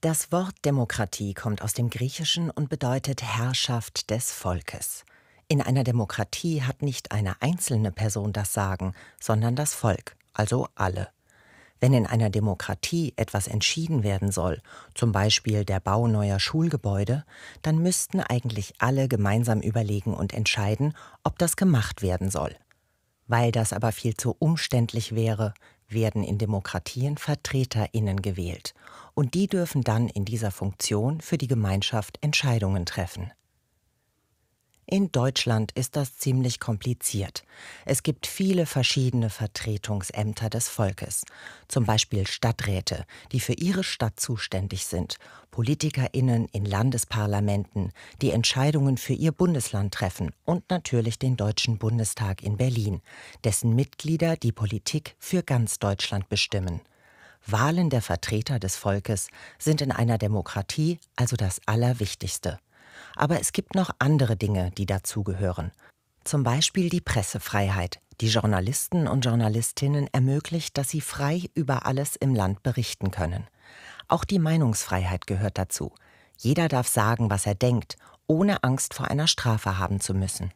Das Wort Demokratie kommt aus dem Griechischen und bedeutet Herrschaft des Volkes. In einer Demokratie hat nicht eine einzelne Person das Sagen, sondern das Volk, also alle. Wenn in einer Demokratie etwas entschieden werden soll, zum Beispiel der Bau neuer Schulgebäude, dann müssten eigentlich alle gemeinsam überlegen und entscheiden, ob das gemacht werden soll. Weil das aber viel zu umständlich wäre, werden in Demokratien Vertreterinnen gewählt, und die dürfen dann in dieser Funktion für die Gemeinschaft Entscheidungen treffen. In Deutschland ist das ziemlich kompliziert. Es gibt viele verschiedene Vertretungsämter des Volkes, zum Beispiel Stadträte, die für ihre Stadt zuständig sind, Politikerinnen in Landesparlamenten, die Entscheidungen für ihr Bundesland treffen und natürlich den Deutschen Bundestag in Berlin, dessen Mitglieder die Politik für ganz Deutschland bestimmen. Wahlen der Vertreter des Volkes sind in einer Demokratie also das Allerwichtigste. Aber es gibt noch andere Dinge, die dazugehören. Zum Beispiel die Pressefreiheit, die Journalisten und Journalistinnen ermöglicht, dass sie frei über alles im Land berichten können. Auch die Meinungsfreiheit gehört dazu. Jeder darf sagen, was er denkt, ohne Angst vor einer Strafe haben zu müssen.